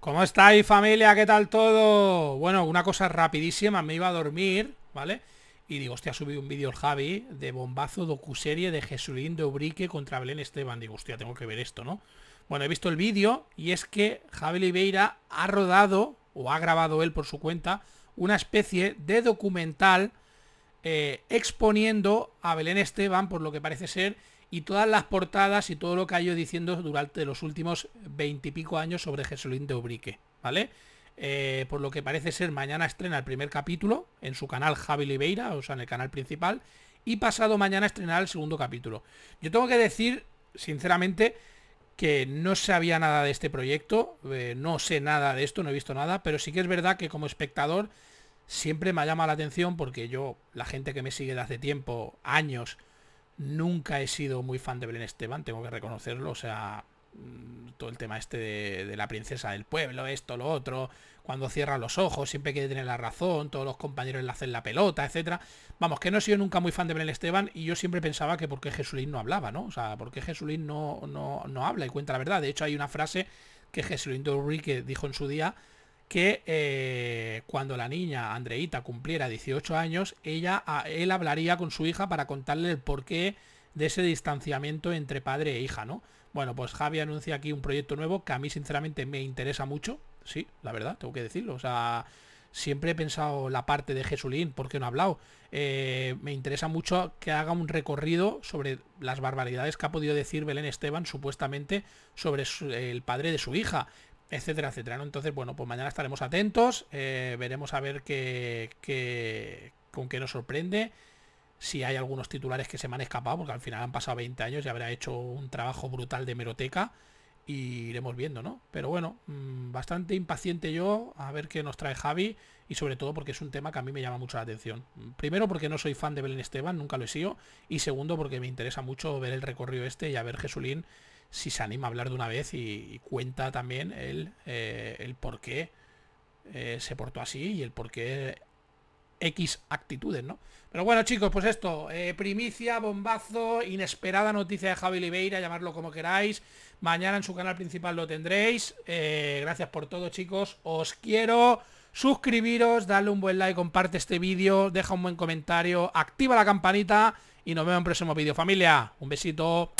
¿Cómo estáis familia? ¿Qué tal todo? Bueno, una cosa rapidísima, me iba a dormir, ¿vale? Y digo, hostia, ha subido un vídeo el Javi de bombazo docuserie de Jesuín de Ubrique contra Belén Esteban. Digo, hostia, tengo que ver esto, ¿no? Bueno, he visto el vídeo y es que Javi Oliveira ha rodado, o ha grabado él por su cuenta, una especie de documental eh, exponiendo a Belén Esteban, por lo que parece ser, y todas las portadas y todo lo que ha ido diciendo durante los últimos veintipico años sobre Jesulín de Ubrique, ¿vale? Eh, por lo que parece ser, mañana estrena el primer capítulo en su canal Javi Oliveira, o sea, en el canal principal, y pasado mañana estrenará el segundo capítulo. Yo tengo que decir, sinceramente, que no sabía nada de este proyecto, eh, no sé nada de esto, no he visto nada, pero sí que es verdad que como espectador siempre me llama la atención porque yo, la gente que me sigue de hace tiempo, años, nunca he sido muy fan de Belén Esteban, tengo que reconocerlo, o sea, mm, todo el tema este de, la princesa del pueblo, esto, lo otro, cuando cierra los ojos, siempre quiere tener la razón, todos los compañeros le hacen la pelota, etcétera. Vamos, que no he sido nunca muy fan de Belén Esteban y yo siempre pensaba que porque Jesulín no hablaba, ¿no? O sea, porque Jesulín no, no, habla y cuenta la verdad. De hecho, hay una frase que Jesulín dijo en su día que eh, cuando la niña Andreita cumpliera 18 años, ella, él hablaría con su hija para contarle el porqué de ese distanciamiento entre padre e hija, ¿no? Bueno, pues Javi anuncia aquí un proyecto nuevo que a mí sinceramente me interesa mucho, sí, la verdad, tengo que decirlo, o sea, siempre he pensado la parte de Jesulín, qué no ha hablado, eh, me interesa mucho que haga un recorrido sobre las barbaridades que ha podido decir Belén Esteban supuestamente sobre el padre de su hija, etcétera, etcétera. Entonces, bueno, pues mañana estaremos atentos, eh, veremos a ver qué, qué, con qué nos sorprende, si hay algunos titulares que se me han escapado, porque al final han pasado 20 años y habrá hecho un trabajo brutal de meroteca y iremos viendo, ¿no? Pero bueno, mm, bastante impaciente yo a ver qué nos trae Javi y sobre todo porque es un tema que a mí me llama mucho la atención. Primero porque no soy fan de Belén Esteban, nunca lo he sido, y segundo porque me interesa mucho ver el recorrido este y a ver Jesulín si se anima a hablar de una vez y, cuenta también el, eh, por qué eh, se portó así y el por qué X actitudes, ¿no? Pero bueno, chicos, pues esto, eh, primicia, bombazo, inesperada noticia de Javi Oliveira, llamarlo como queráis. Mañana en su canal principal lo tendréis. gracias por todo, chicos. Os quiero. Suscribiros, darle un buen like, comparte este vídeo, deja un buen comentario, activa la campanita y nos vemos en el próximo vídeo. Familia, un besito.